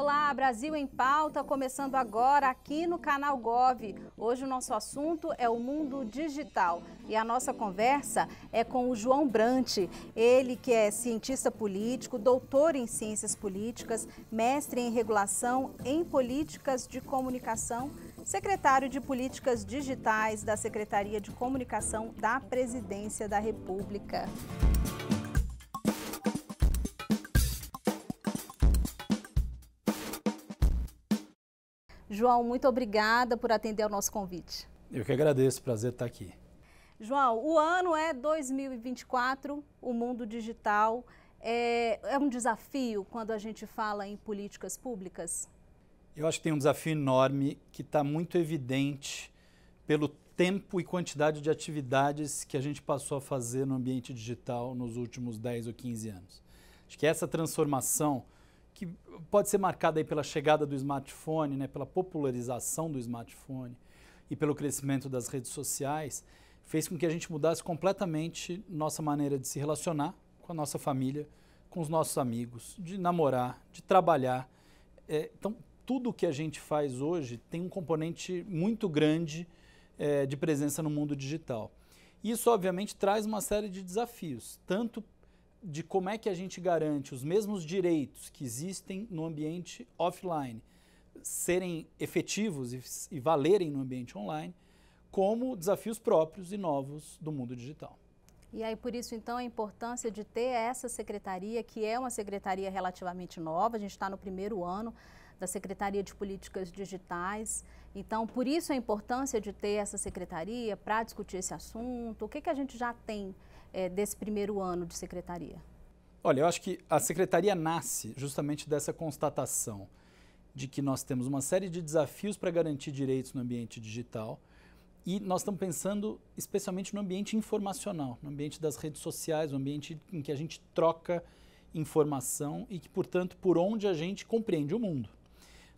Olá, Brasil em Pauta, começando agora aqui no canal Gov. Hoje o nosso assunto é o mundo digital e a nossa conversa é com o João Brante. Ele que é cientista político, doutor em ciências políticas, mestre em regulação em políticas de comunicação, secretário de Políticas Digitais da Secretaria de Comunicação da Presidência da República. João, muito obrigada por atender ao nosso convite. Eu que agradeço, prazer estar aqui. João, o ano é 2024, o mundo digital é, é um desafio quando a gente fala em políticas públicas? Eu acho que tem um desafio enorme que está muito evidente pelo tempo e quantidade de atividades que a gente passou a fazer no ambiente digital nos últimos 10 ou 15 anos. Acho que essa transformação que pode ser marcada aí pela chegada do smartphone, né, pela popularização do smartphone e pelo crescimento das redes sociais, fez com que a gente mudasse completamente nossa maneira de se relacionar com a nossa família, com os nossos amigos, de namorar, de trabalhar. É, então, tudo que a gente faz hoje tem um componente muito grande é, de presença no mundo digital. Isso, obviamente, traz uma série de desafios, tanto de como é que a gente garante os mesmos direitos que existem no ambiente offline serem efetivos e, e valerem no ambiente online, como desafios próprios e novos do mundo digital. E aí, por isso, então, a importância de ter essa secretaria, que é uma secretaria relativamente nova, a gente está no primeiro ano da Secretaria de Políticas Digitais. Então, por isso a importância de ter essa secretaria para discutir esse assunto. O que, que a gente já tem é, desse primeiro ano de secretaria? Olha, eu acho que a secretaria nasce justamente dessa constatação de que nós temos uma série de desafios para garantir direitos no ambiente digital e nós estamos pensando especialmente no ambiente informacional, no ambiente das redes sociais, no ambiente em que a gente troca informação e que, portanto, por onde a gente compreende o mundo.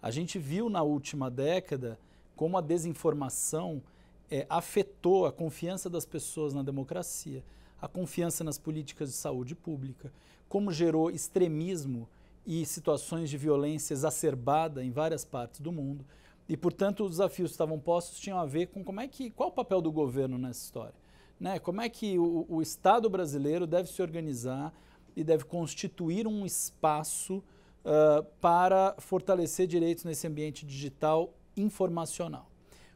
A gente viu na última década como a desinformação é, afetou a confiança das pessoas na democracia a confiança nas políticas de saúde pública, como gerou extremismo e situações de violência exacerbada em várias partes do mundo. E, portanto, os desafios que estavam postos tinham a ver com como é que, qual o papel do governo nessa história. Né? Como é que o, o Estado brasileiro deve se organizar e deve constituir um espaço uh, para fortalecer direitos nesse ambiente digital informacional.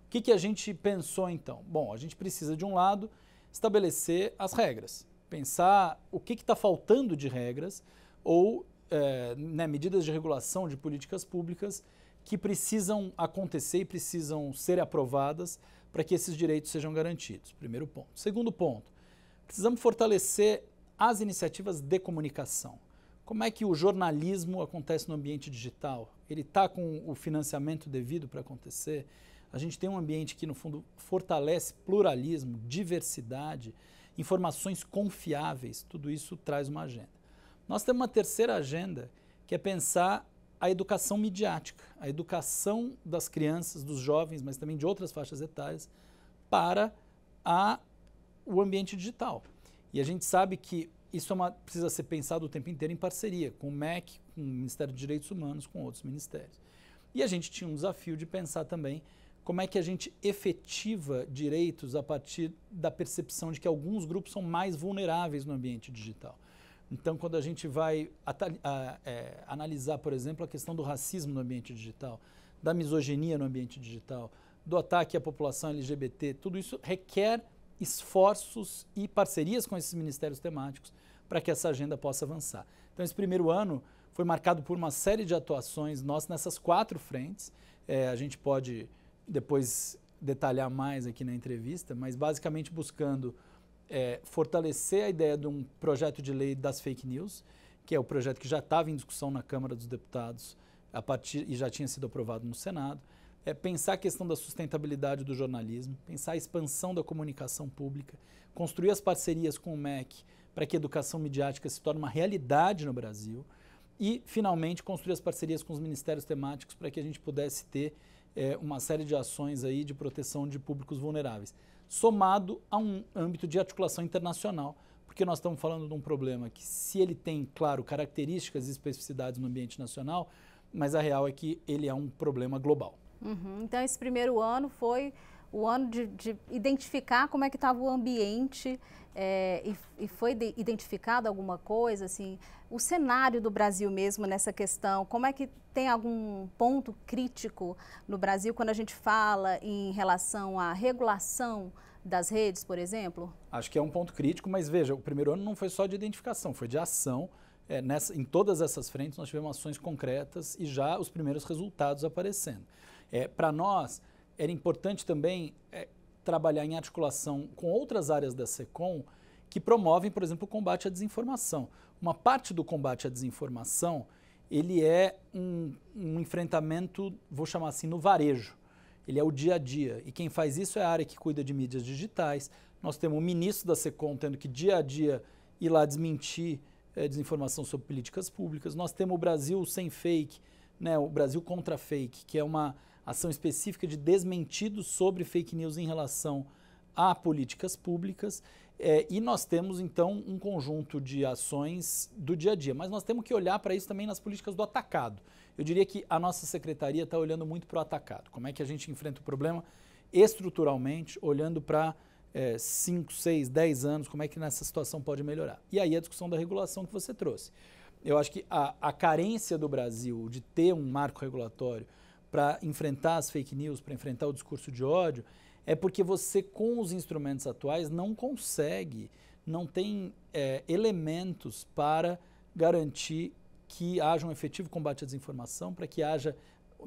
O que, que a gente pensou então? Bom, a gente precisa, de um lado, estabelecer as regras, pensar o que está faltando de regras ou é, né, medidas de regulação de políticas públicas que precisam acontecer e precisam ser aprovadas para que esses direitos sejam garantidos. Primeiro ponto. Segundo ponto, precisamos fortalecer as iniciativas de comunicação. Como é que o jornalismo acontece no ambiente digital? Ele está com o financiamento devido para acontecer? A gente tem um ambiente que, no fundo, fortalece pluralismo, diversidade, informações confiáveis, tudo isso traz uma agenda. Nós temos uma terceira agenda, que é pensar a educação midiática, a educação das crianças, dos jovens, mas também de outras faixas etárias, para a, o ambiente digital. E a gente sabe que isso é uma, precisa ser pensado o tempo inteiro em parceria com o MEC, com o Ministério de Direitos Humanos, com outros ministérios. E a gente tinha um desafio de pensar também como é que a gente efetiva direitos a partir da percepção de que alguns grupos são mais vulneráveis no ambiente digital. Então, quando a gente vai a, é, analisar, por exemplo, a questão do racismo no ambiente digital, da misoginia no ambiente digital, do ataque à população LGBT, tudo isso requer esforços e parcerias com esses ministérios temáticos para que essa agenda possa avançar. Então, esse primeiro ano foi marcado por uma série de atuações nossas nessas quatro frentes. É, a gente pode depois detalhar mais aqui na entrevista, mas basicamente buscando é, fortalecer a ideia de um projeto de lei das fake news, que é o projeto que já estava em discussão na Câmara dos Deputados a partir, e já tinha sido aprovado no Senado, é pensar a questão da sustentabilidade do jornalismo, pensar a expansão da comunicação pública, construir as parcerias com o MEC para que a educação midiática se torne uma realidade no Brasil e, finalmente, construir as parcerias com os ministérios temáticos para que a gente pudesse ter é, uma série de ações aí de proteção de públicos vulneráveis, somado a um âmbito de articulação internacional, porque nós estamos falando de um problema que, se ele tem, claro, características e especificidades no ambiente nacional, mas a real é que ele é um problema global. Uhum. Então, esse primeiro ano foi o ano de, de identificar como é que estava o ambiente é, e, e, foi identificado alguma coisa, assim, o cenário do Brasil mesmo nessa questão, como é que tem algum ponto crítico no Brasil quando a gente fala em relação à regulação das redes, por exemplo? Acho que é um ponto crítico, mas veja, o primeiro ano não foi só de identificação, foi de ação. É, nessa, em todas essas frentes nós tivemos ações concretas e já os primeiros resultados aparecendo. É, Para nós, era importante também é, trabalhar em articulação com outras áreas da SECOM que promovem, por exemplo, o combate à desinformação. Uma parte do combate à desinformação, ele é um, um enfrentamento, vou chamar assim, no varejo. Ele é o dia a dia. E quem faz isso é a área que cuida de mídias digitais. Nós temos o ministro da SECOM tendo que dia a dia ir lá desmentir é, desinformação sobre políticas públicas. Nós temos o Brasil sem fake, né, o Brasil contra fake, que é uma ação específica de desmentido sobre fake news em relação a políticas públicas. É, e nós temos, então, um conjunto de ações do dia a dia. Mas nós temos que olhar para isso também nas políticas do atacado. Eu diria que a nossa secretaria está olhando muito para o atacado. Como é que a gente enfrenta o problema estruturalmente, olhando para 5, 6, 10 anos, como é que nessa situação pode melhorar? E aí a discussão da regulação que você trouxe. Eu acho que a, a carência do Brasil de ter um marco regulatório para enfrentar as fake news, para enfrentar o discurso de ódio, é porque você, com os instrumentos atuais, não consegue, não tem é, elementos para garantir que haja um efetivo combate à desinformação, para que haja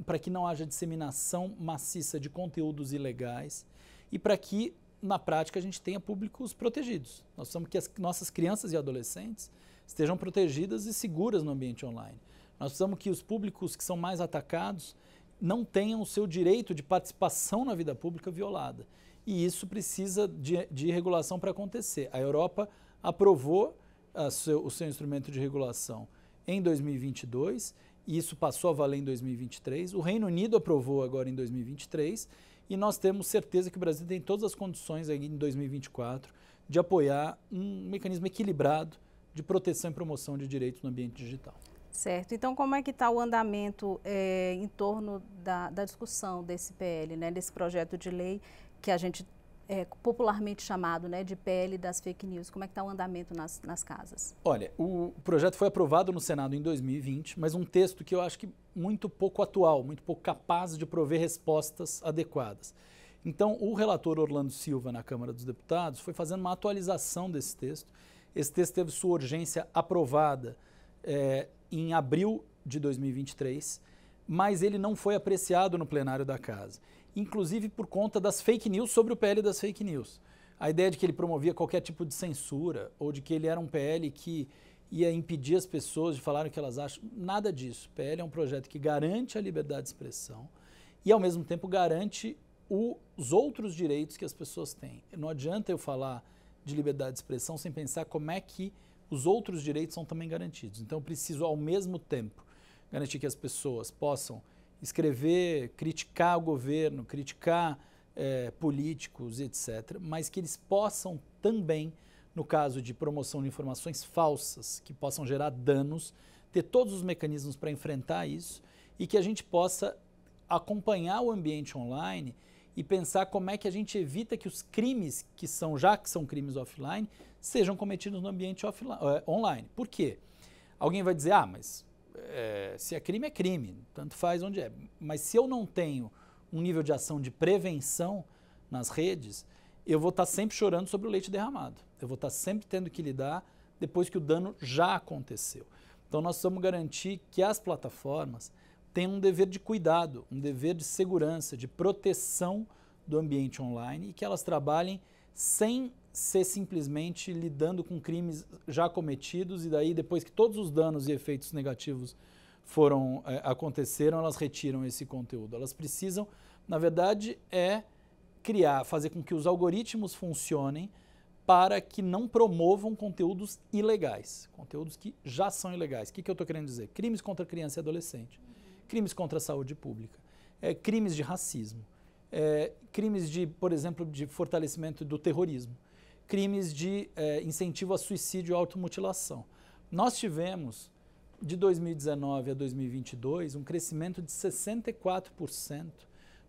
para que não haja disseminação maciça de conteúdos ilegais e para que na prática a gente tenha públicos protegidos. Nós precisamos que as nossas crianças e adolescentes estejam protegidas e seguras no ambiente online. Nós precisamos que os públicos que são mais atacados não tenham o seu direito de participação na vida pública violada. E isso precisa de, de regulação para acontecer. A Europa aprovou ah, seu, o seu instrumento de regulação em 2022 e isso passou a valer em 2023. O Reino Unido aprovou agora em 2023 e nós temos certeza que o Brasil tem todas as condições aí em 2024 de apoiar um mecanismo equilibrado de proteção e promoção de direitos no ambiente digital. Certo. Então, como é que está o andamento é, em torno da, da, discussão desse PL, né, desse projeto de lei que a gente é popularmente chamado né, de PL das fake news? Como é que está o andamento nas, nas casas? Olha, o projeto foi aprovado no Senado em 2020, mas um texto que eu acho que muito pouco atual, muito pouco capaz de prover respostas adequadas. Então, o relator Orlando Silva, na Câmara dos Deputados, foi fazendo uma atualização desse texto. Esse texto teve sua urgência aprovada é, em abril de 2023, mas ele não foi apreciado no plenário da casa, inclusive por conta das fake news sobre o PL das fake news. A ideia de que ele promovia qualquer tipo de censura ou de que ele era um PL que ia impedir as pessoas de falar o que elas acham, nada disso. O PL é um projeto que garante a liberdade de expressão e, ao mesmo tempo, garante os outros direitos que as pessoas têm. Não adianta eu falar de liberdade de expressão sem pensar como é que os outros direitos são também garantidos. Então, eu preciso, ao mesmo tempo, garantir que as pessoas possam escrever, criticar o governo, criticar eh, políticos, etc., mas que eles possam também, no caso de promoção de informações falsas que possam gerar danos, ter todos os mecanismos para enfrentar isso e que a gente possa acompanhar o ambiente online e pensar como é que a gente evita que os crimes que são já que são crimes offline sejam cometidos no ambiente offline, eh, online. Por quê? Alguém vai dizer, ah, mas é, se é crime, é crime, tanto faz onde é. Mas se eu não tenho um nível de ação de prevenção nas redes, eu vou estar sempre chorando sobre o leite derramado. Eu vou estar sempre tendo que lidar depois que o dano já aconteceu. Então nós precisamos garantir que as plataformas tem um dever de cuidado, um dever de segurança, de proteção do ambiente online e que elas trabalhem sem ser simplesmente lidando com crimes já cometidos e daí depois que todos os danos e efeitos negativos foram é, aconteceram, elas retiram esse conteúdo. Elas precisam, na verdade, é criar, fazer com que os algoritmos funcionem para que não promovam conteúdos ilegais, conteúdos que já são ilegais. O que, que eu estou querendo dizer? Crimes contra criança e adolescente crimes contra a saúde pública, é, crimes de racismo, é, crimes de, por exemplo, de fortalecimento do terrorismo, crimes de é, incentivo a suicídio e automutilação. Nós tivemos, de 2019 a 2022, um crescimento de 64%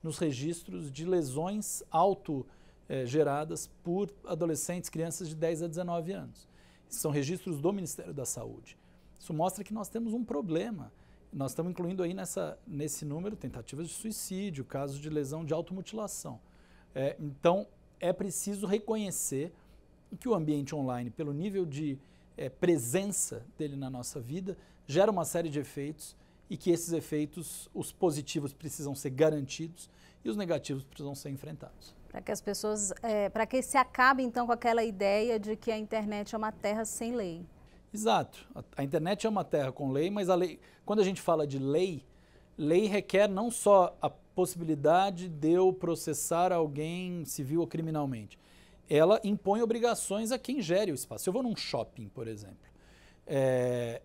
nos registros de lesões autogeradas é, geradas por adolescentes, crianças de 10 a 19 anos. São registros do Ministério da Saúde. Isso mostra que nós temos um problema. Nós estamos incluindo aí nessa, nesse número tentativas de suicídio, casos de lesão de automutilação. É, então, é preciso reconhecer que o ambiente online, pelo nível de é, presença dele na nossa vida, gera uma série de efeitos e que esses efeitos, os positivos, precisam ser garantidos e os negativos precisam ser enfrentados. Para que as pessoas, é, para que se acabe então com aquela ideia de que a internet é uma terra sem lei. Exato. A, a, internet é uma terra com lei, mas a lei, quando a gente fala de lei, lei requer não só a possibilidade de eu processar alguém civil ou criminalmente. Ela impõe obrigações a quem gere o espaço. Se eu vou num shopping, por exemplo, é,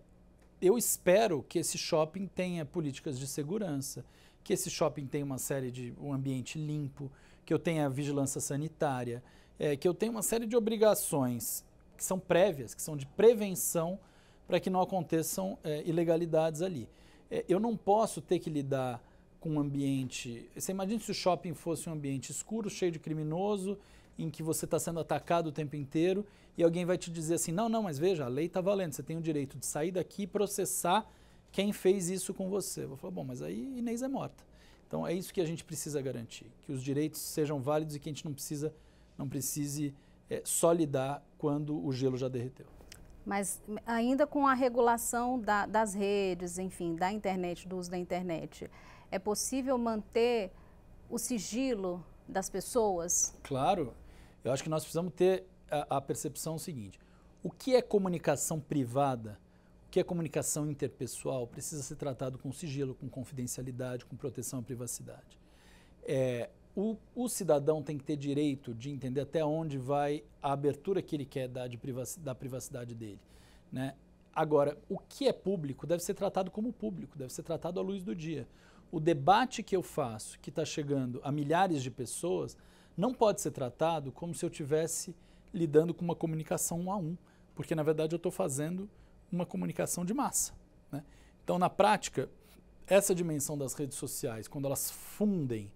eu espero que esse shopping tenha políticas de segurança, que esse shopping tenha uma série de um ambiente limpo, que eu tenha vigilância sanitária, é, que eu tenha uma série de obrigações que são prévias, que são de prevenção para que não aconteçam é, ilegalidades ali. É, eu não posso ter que lidar com um ambiente. Você imagina se o shopping fosse um ambiente escuro, cheio de criminoso, em que você está sendo atacado o tempo inteiro e alguém vai te dizer assim: não, não, mas veja, a lei está valendo, você tem o direito de sair daqui e processar quem fez isso com você. Eu vou falar: bom, mas aí Inês é morta. Então é isso que a gente precisa garantir, que os direitos sejam válidos e que a gente não precisa, não precise é, só lidar quando o gelo já derreteu. Mas ainda com a regulação da, das redes, enfim, da internet, do uso da internet, é possível manter o sigilo das pessoas? Claro. Eu acho que nós precisamos ter a, a percepção seguinte: o que é comunicação privada, o que é comunicação interpessoal, precisa ser tratado com sigilo, com confidencialidade, com proteção à privacidade. É, o, o, cidadão tem que ter direito de entender até onde vai a abertura que ele quer dar de privac, da privacidade dele. Né? Agora, o que é público deve ser tratado como público, deve ser tratado à luz do dia. O debate que eu faço, que está chegando a milhares de pessoas, não pode ser tratado como se eu estivesse lidando com uma comunicação um a um, porque na verdade eu estou fazendo uma comunicação de massa. Né? Então, na prática, essa dimensão das redes sociais, quando elas fundem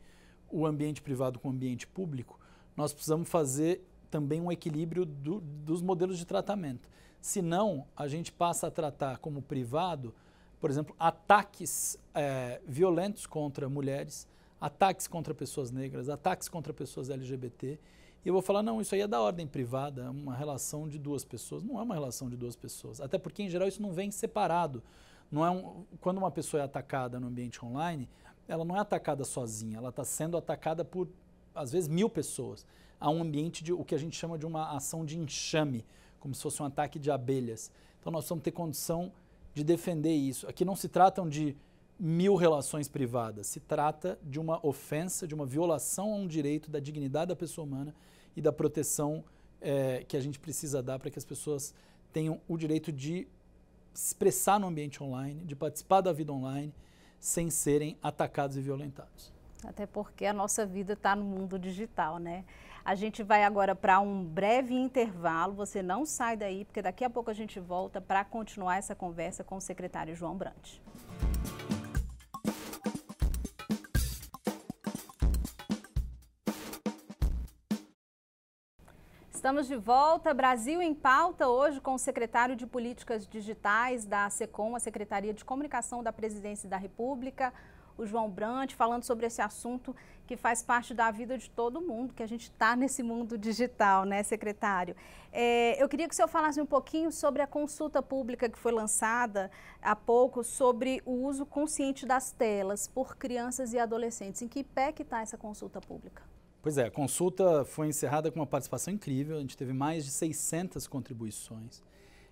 o ambiente privado com o ambiente público, nós precisamos fazer também um equilíbrio do, dos modelos de tratamento. Senão, a gente passa a tratar como privado, por exemplo, ataques é, violentos contra mulheres, ataques contra pessoas negras, ataques contra pessoas LGBT. E eu vou falar, não, isso aí é da ordem privada, é uma relação de duas pessoas. Não é uma relação de duas pessoas. Até porque, em geral, isso não vem separado. Não é um, quando uma pessoa é atacada no ambiente online, ela não é atacada sozinha, ela está sendo atacada por, às vezes, mil pessoas. Há um ambiente de o que a gente chama de uma ação de enxame, como se fosse um ataque de abelhas. Então nós vamos ter condição de defender isso. Aqui não se tratam de mil relações privadas, se trata de uma ofensa, de uma violação a um direito da dignidade da pessoa humana e da proteção é, que a gente precisa dar para que as pessoas tenham o direito de se expressar no ambiente online, de participar da vida online sem serem atacados e violentados. Até porque a nossa vida está no mundo digital, né? A gente vai agora para um breve intervalo. Você não sai daí, porque daqui a pouco a gente volta para continuar essa conversa com o secretário João Brandt. Estamos de volta. Brasil em pauta hoje com o secretário de Políticas Digitais da SECOM, a Secretaria de Comunicação da Presidência da República, o João Brandt, falando sobre esse assunto que faz parte da vida de todo mundo, que a gente está nesse mundo digital, né, secretário? É, eu queria que o senhor falasse um pouquinho sobre a consulta pública que foi lançada há pouco sobre o uso consciente das telas por crianças e adolescentes. Em que pé que está essa consulta pública? Pois é, a consulta foi encerrada com uma participação incrível, a gente teve mais de 600 contribuições.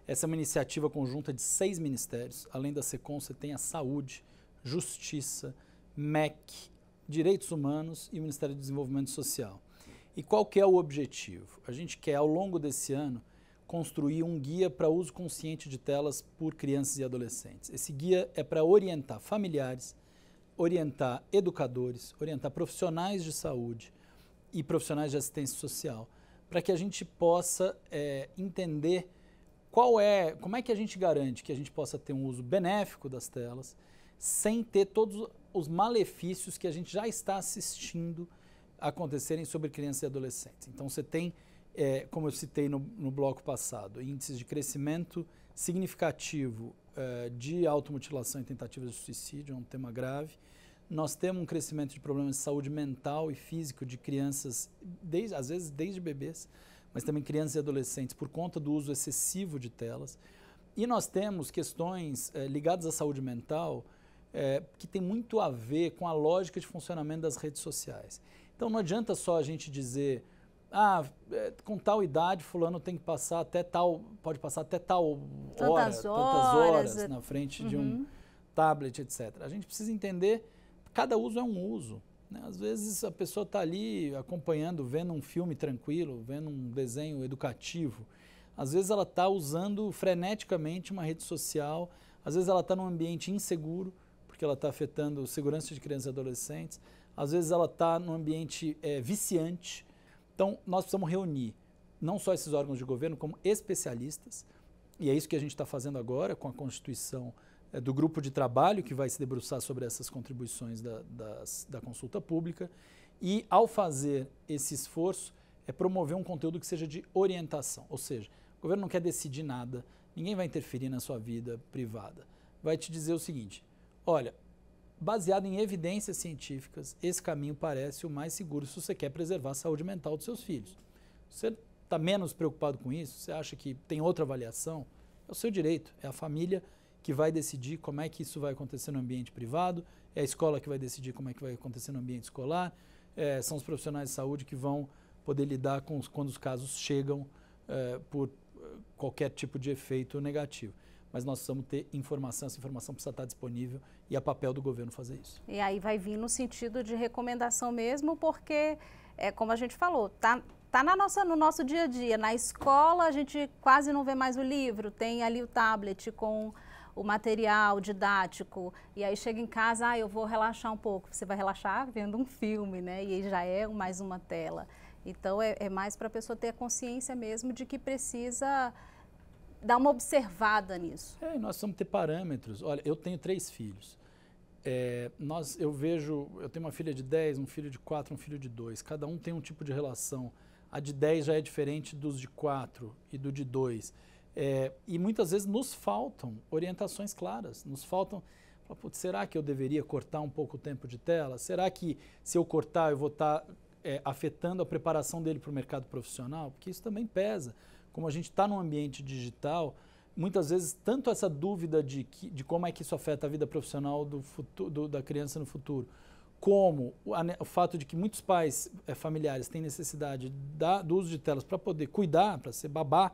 Essa é uma iniciativa conjunta de seis ministérios, além da SECOM, você tem a Saúde, Justiça, MEC, Direitos Humanos e Ministério do Desenvolvimento Social. E qual que é o objetivo? A gente quer, ao longo desse ano, construir um guia para uso consciente de telas por crianças e adolescentes. Esse guia é para orientar familiares, orientar educadores, orientar profissionais de saúde, e profissionais de assistência social, para que a gente possa é, entender qual é, como é que a gente garante que a gente possa ter um uso benéfico das telas, sem ter todos os malefícios que a gente já está assistindo acontecerem sobre crianças e adolescentes. Então você tem, é, como eu citei no, no, bloco passado, índices de crescimento significativo é, de automutilação e tentativas de suicídio, é um tema grave nós temos um crescimento de problemas de saúde mental e físico de crianças, desde, às vezes desde bebês, mas também crianças e adolescentes, por conta do uso excessivo de telas. E nós temos questões eh, ligadas à saúde mental eh, que tem muito a ver com a lógica de funcionamento das redes sociais. Então não adianta só a gente dizer, ah, eh, com tal idade fulano tem que passar até tal, pode passar até tal tantas hora, horas, tantas horas na frente uhum. de um uhum. tablet, etc. A gente precisa entender Cada uso é um uso. Né? Às vezes a pessoa está ali acompanhando, vendo um filme tranquilo, vendo um desenho educativo. Às vezes ela está usando freneticamente uma rede social, às vezes ela está num ambiente inseguro, porque ela está afetando segurança de crianças e adolescentes, às vezes ela está num ambiente é, viciante. Então, nós precisamos reunir não só esses órgãos de governo, como especialistas, e é isso que a gente está fazendo agora com a Constituição é, do grupo de trabalho que vai se debruçar sobre essas contribuições da, das, da consulta pública. E, ao fazer esse esforço, é promover um conteúdo que seja de orientação. Ou seja, o governo não quer decidir nada, ninguém vai interferir na sua vida privada. Vai te dizer o seguinte: olha, baseado em evidências científicas, esse caminho parece o mais seguro se você quer preservar a saúde mental dos seus filhos. Você está menos preocupado com isso? Você acha que tem outra avaliação? É o seu direito, é a família que vai decidir como é que isso vai acontecer no ambiente privado, é a escola que vai decidir como é que vai acontecer no ambiente escolar, é, são os profissionais de saúde que vão poder lidar com os, quando os casos chegam é, por é, qualquer tipo de efeito negativo mas nós precisamos ter informação, essa informação precisa estar disponível e é papel do governo fazer isso. E aí vai vir no sentido de recomendação mesmo, porque, é, como a gente falou, tá, tá na nossa, no nosso dia a dia. Na escola a gente quase não vê mais o livro, tem ali o tablet com o material didático, e aí chega em casa, ah, eu vou relaxar um pouco. Você vai relaxar vendo um filme, né? E aí já é mais uma tela. Então é, é mais para a pessoa ter a consciência mesmo de que precisa dar uma observada nisso. É, nós precisamos ter parâmetros. Olha, eu tenho três filhos. É, nós, eu vejo, eu tenho uma filha de 10, um filho de 4, um filho de 2. Cada um tem um tipo de relação. A de 10 já é diferente dos de 4 e do de 2. É, e muitas vezes nos faltam orientações claras, nos faltam. será que eu deveria cortar um pouco o tempo de tela? Será que se eu cortar eu vou estar tá, é, afetando a preparação dele para o mercado profissional? Porque isso também pesa. Como a gente está num ambiente digital, muitas vezes tanto essa dúvida de, que, de como é que isso afeta a vida profissional do, futuro, do da criança no futuro, como o, o fato de que muitos pais é, familiares têm necessidade da, do uso de telas para poder cuidar, para ser babá,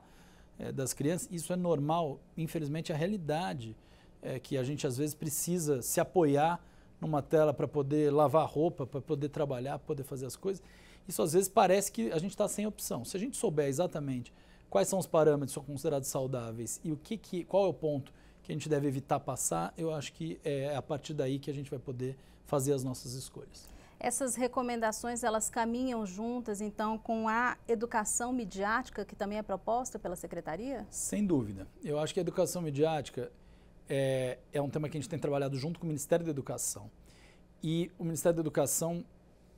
é, das crianças. Isso é normal, infelizmente, a realidade é que a gente às vezes precisa se apoiar numa tela para poder lavar roupa, para poder trabalhar, para poder fazer as coisas. Isso às vezes parece que a gente está sem opção. Se a gente souber exatamente quais são os parâmetros que são considerados saudáveis e o que, que qual é o ponto que a gente deve evitar passar, eu acho que é a partir daí que a gente vai poder fazer as nossas escolhas. Essas recomendações elas caminham juntas então com a educação midiática que também é proposta pela secretaria? Sem dúvida. Eu acho que a educação midiática é, é um tema que a gente tem trabalhado junto com o Ministério da Educação. E o Ministério da Educação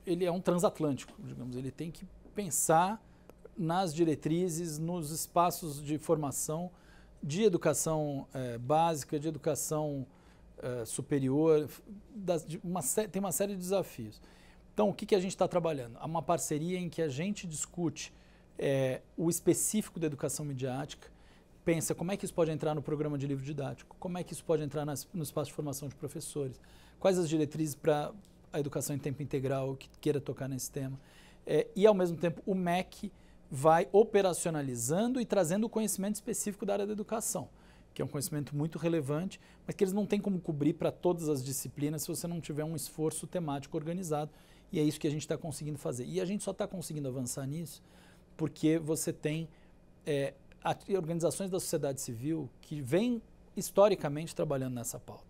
ele é um transatlântico, digamos. Ele tem que pensar nas diretrizes, nos espaços de formação de educação é, básica, de educação eh, superior, das, uma, tem uma série de desafios. Então, o que, que a gente está trabalhando? Há uma parceria em que a gente discute é, o específico da educação midiática, pensa como é que isso pode entrar no programa de livro didático, como é que isso pode entrar nas, no espaço de formação de professores, quais as diretrizes para a educação em tempo integral que queira tocar nesse tema. É, e, ao mesmo tempo, o MEC vai operacionalizando e trazendo o conhecimento específico da área da educação que é um conhecimento muito relevante, mas que eles não têm como cobrir para todas as disciplinas se você não tiver um esforço temático organizado. E é isso que a gente está conseguindo fazer. E a gente só está conseguindo avançar nisso porque você tem é, organizações da sociedade civil que vêm historicamente trabalhando nessa pauta,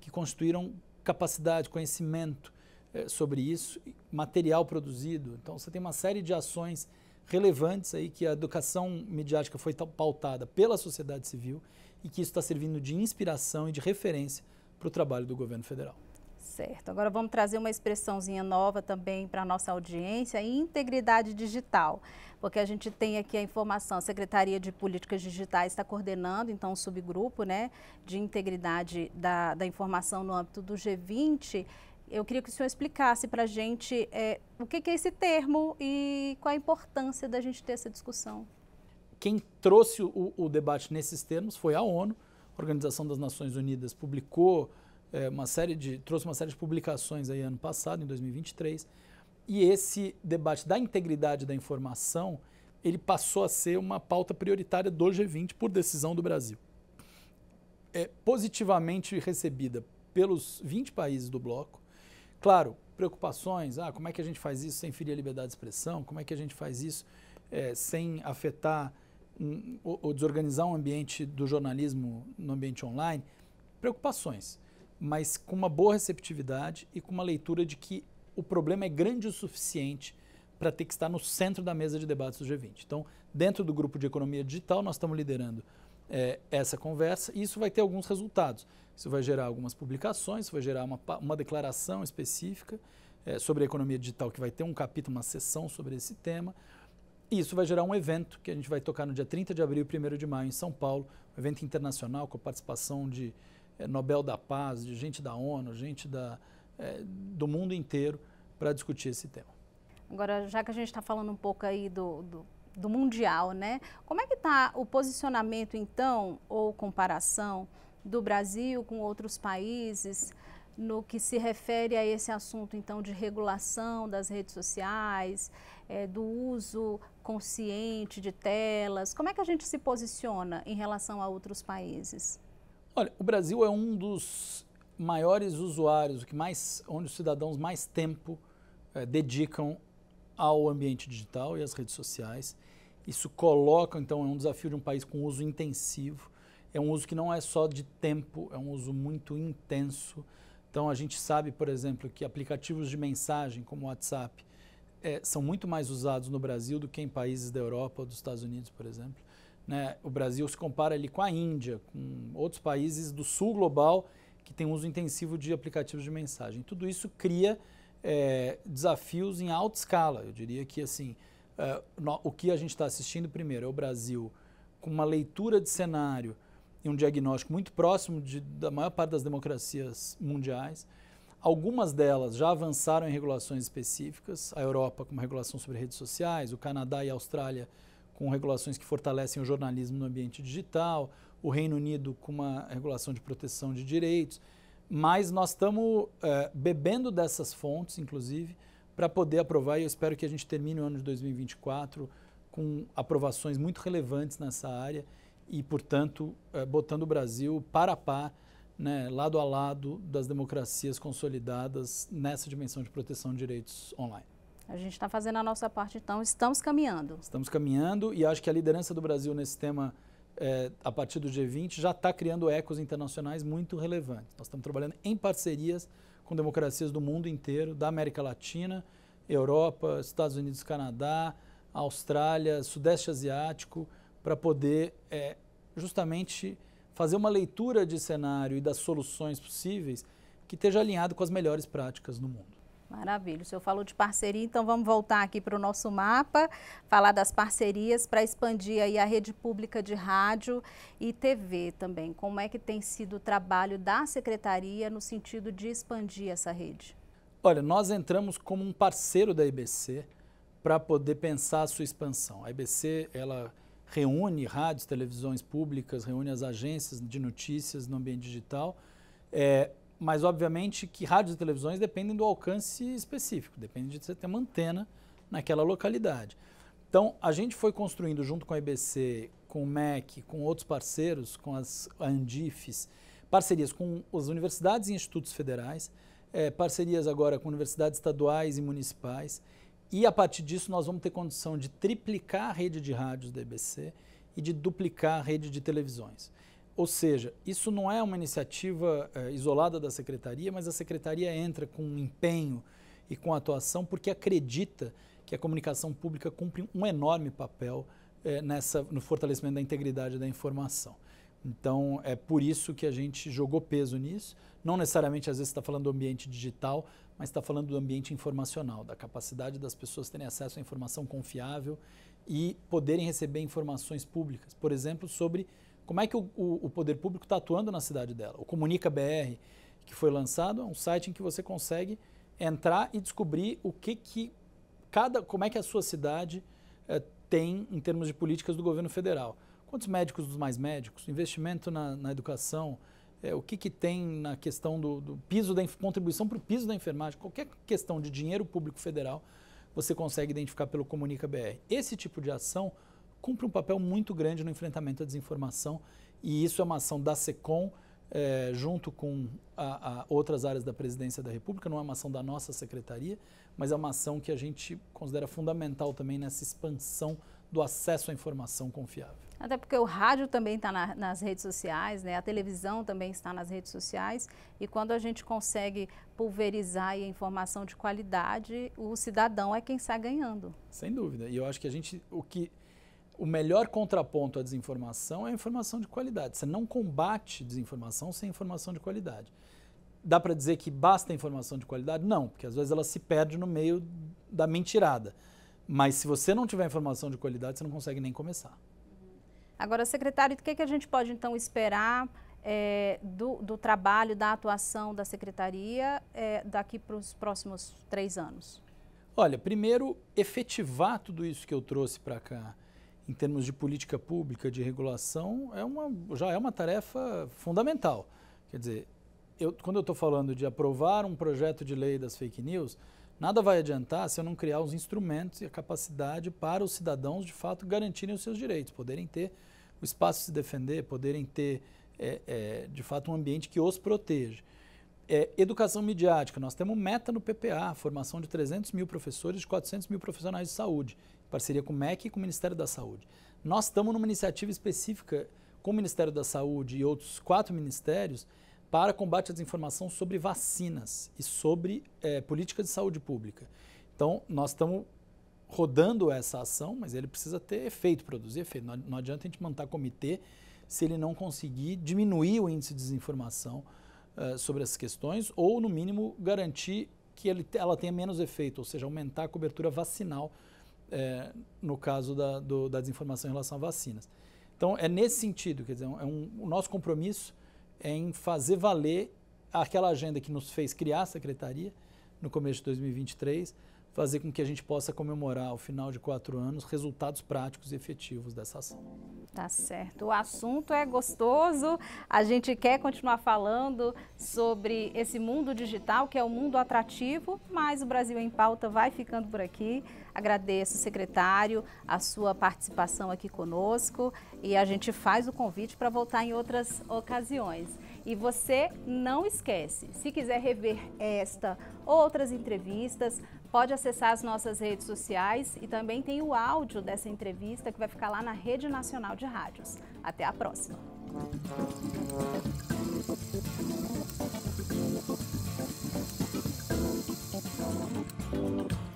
que construíram capacidade, conhecimento é, sobre isso, material produzido. Então você tem uma série de ações relevantes aí que a educação midiática foi pautada pela sociedade civil e que isso está servindo de inspiração e de referência para o trabalho do governo federal. Certo. Agora vamos trazer uma expressãozinha nova também para a nossa audiência, integridade digital, porque a gente tem aqui a informação, a Secretaria de Políticas Digitais está coordenando, então, um subgrupo né, de integridade da, da informação no âmbito do G20, eu queria que o senhor explicasse para a gente é, o que, que é esse termo e qual a importância da gente ter essa discussão. Quem trouxe o, o debate nesses termos foi a ONU. A Organização das Nações Unidas publicou é, uma série de trouxe uma série de publicações aí ano passado, em 2023, e esse debate da integridade da informação ele passou a ser uma pauta prioritária do G20 por decisão do Brasil. É positivamente recebida pelos 20 países do bloco, Claro, preocupações, ah, como é que a gente faz isso sem ferir a liberdade de expressão? Como é que a gente faz isso é, sem afetar um, ou, ou desorganizar um ambiente do jornalismo no ambiente online? Preocupações, mas com uma boa receptividade e com uma leitura de que o problema é grande o suficiente para ter que estar no centro da mesa de debates do G20. Então, dentro do grupo de economia digital, nós estamos liderando é, essa conversa e isso vai ter alguns resultados. Isso vai gerar algumas publicações, isso vai gerar uma, uma declaração específica é, sobre a economia digital, que vai ter um capítulo, uma sessão sobre esse tema. E isso vai gerar um evento que a gente vai tocar no dia 30 de abril e 1 de maio em São Paulo, um evento internacional com a participação de é, Nobel da Paz, de gente da ONU, gente da, é, do mundo inteiro para discutir esse tema. Agora, já que a gente está falando um pouco aí do, do, do mundial, né? Como é que está o posicionamento então ou comparação do Brasil com outros países no que se refere a esse assunto então de regulação das redes sociais, é, do uso consciente de telas? Como é que a gente se posiciona em relação a outros países? Olha, o Brasil é um dos maiores usuários, o que mais, onde os cidadãos mais tempo é, dedicam ao ambiente digital e às redes sociais. Isso coloca, então, é um desafio de um país com uso intensivo. É um uso que não é só de tempo, é um uso muito intenso. Então, a gente sabe, por exemplo, que aplicativos de mensagem como o WhatsApp é, são muito mais usados no Brasil do que em países da Europa ou dos Estados Unidos, por exemplo. Né? O Brasil se compara ali com a Índia, com outros países do sul global que têm uso intensivo de aplicativos de mensagem. Tudo isso cria é, desafios em alta escala. Eu diria que assim, é, no, o que a gente está assistindo primeiro é o Brasil com uma leitura de cenário e um diagnóstico muito próximo de, da maior parte das democracias mundiais. Algumas delas já avançaram em regulações específicas, a Europa com uma regulação sobre redes sociais, o Canadá e a Austrália com regulações que fortalecem o jornalismo no ambiente digital, o Reino Unido com uma regulação de proteção de direitos. Mas nós estamos é, eh, bebendo dessas fontes, inclusive, para poder aprovar, e eu espero que a gente termine o ano de 2024 com aprovações muito relevantes nessa área e, portanto, é, botando o Brasil para a par, né, lado a lado das democracias consolidadas nessa dimensão de proteção de direitos online. A gente está fazendo a nossa parte, então, estamos caminhando. Estamos caminhando e acho que a liderança do Brasil nesse tema é, a partir do G20, já está criando ecos internacionais muito relevantes. Nós estamos trabalhando em parcerias com democracias do mundo inteiro, da América Latina, Europa, Estados Unidos, Canadá, Austrália, Sudeste Asiático, para poder é, justamente fazer uma leitura de cenário e das soluções possíveis que esteja alinhado com as melhores práticas no mundo. Maravilha. O senhor falou de parceria, então vamos voltar aqui para o nosso mapa, falar das parcerias para expandir aí a rede pública de rádio e TV também. Como é que tem sido o trabalho da secretaria no sentido de expandir essa rede? Olha, nós entramos como um parceiro da IBC para poder pensar a sua expansão. A IBC, ela reúne rádios, televisões públicas, reúne as agências de notícias no ambiente digital. É, mas obviamente que rádios e televisões dependem do alcance específico, depende de você ter uma antena naquela localidade. Então, a gente foi construindo junto com a EBC, com o MEC, com outros parceiros, com as Andifes, parcerias com as universidades e institutos federais, é, parcerias agora com universidades estaduais e municipais. E a partir disso, nós vamos ter condição de triplicar a rede de rádios da EBC e de duplicar a rede de televisões. Ou seja, isso não é uma iniciativa é, isolada da secretaria, mas a secretaria entra com empenho e com atuação porque acredita que a comunicação pública cumpre um enorme papel é, nessa, no fortalecimento da integridade da informação. Então, é por isso que a gente jogou peso nisso. Não necessariamente, às vezes, está falando do ambiente digital, mas está falando do ambiente informacional, da capacidade das pessoas terem acesso à informação confiável e poderem receber informações públicas, por exemplo, sobre como é que o, o, o poder público está atuando na cidade dela? O Comunica BR, que foi lançado, é um site em que você consegue entrar e descobrir o que, que cada, como é que a sua cidade eh, tem em termos de políticas do governo federal. Quantos médicos dos mais médicos? Investimento na, na educação, eh, o que, que tem na questão do, do piso da contribuição para o piso da enfermagem, qualquer questão de dinheiro público federal, você consegue identificar pelo Comunica BR. Esse tipo de ação cumpre um papel muito grande no enfrentamento à desinformação e isso é uma ação da SECOM é, junto com a, a outras áreas da Presidência da República, não é uma ação da nossa Secretaria, mas é uma ação que a gente considera fundamental também nessa expansão do acesso à informação confiável. Até porque o rádio também está na, nas redes sociais, né? a televisão também está nas redes sociais, e quando a gente consegue pulverizar a informação de qualidade, o cidadão é quem sai ganhando. Sem dúvida. E eu acho que a gente, o que o melhor contraponto à desinformação é a informação de qualidade. Você não combate desinformação sem informação de qualidade. Dá para dizer que basta informação de qualidade? Não, porque às vezes ela se perde no meio da mentirada. Mas se você não tiver informação de qualidade, você não consegue nem começar. Agora, secretário, o que, é que a gente pode então esperar é, do, do, trabalho, da atuação da secretaria é, daqui para os próximos três anos? Olha, primeiro, efetivar tudo isso que eu trouxe para cá em termos de política pública, de regulação, é uma, já é uma tarefa fundamental. Quer dizer, eu, quando eu estou falando de aprovar um projeto de lei das fake news, nada vai adiantar se eu não criar os instrumentos e a capacidade para os cidadãos, de fato, garantirem os seus direitos, poderem ter o espaço de se defender, poderem ter, é, é, de fato, um ambiente que os protege. É, educação midiática, nós temos meta no PPA, formação de 300 mil professores, de 400 mil profissionais de saúde parceria com o MEC e com o Ministério da Saúde. Nós estamos numa iniciativa específica com o Ministério da Saúde e outros quatro ministérios para combate à desinformação sobre vacinas e sobre é, política de saúde pública. Então, nós estamos rodando essa ação, mas ele precisa ter efeito, produzir efeito. Não, não adianta a gente montar comitê se ele não conseguir diminuir o índice de desinformação uh, sobre essas questões ou, no mínimo, garantir que ele, ela tenha menos efeito, ou seja, aumentar a cobertura vacinal é, no caso da, do, da desinformação em relação a vacinas. Então, é nesse sentido, quer dizer, é, é um, o nosso compromisso é em fazer valer aquela agenda que nos fez criar a secretaria no começo de 2023 fazer com que a gente possa comemorar ao final de quatro anos resultados práticos e efetivos dessa ação. Tá certo. O assunto é gostoso. A gente quer continuar falando sobre esse mundo digital, que é um mundo atrativo, mas o Brasil em Pauta vai ficando por aqui. Agradeço, secretário, a sua participação aqui conosco e a gente faz o convite para voltar em outras ocasiões. E você não esquece, se quiser rever esta ou outras entrevistas, pode acessar as nossas redes sociais e também tem o áudio dessa entrevista que vai ficar lá na Rede Nacional de Rádios. Até a próxima. Thank you.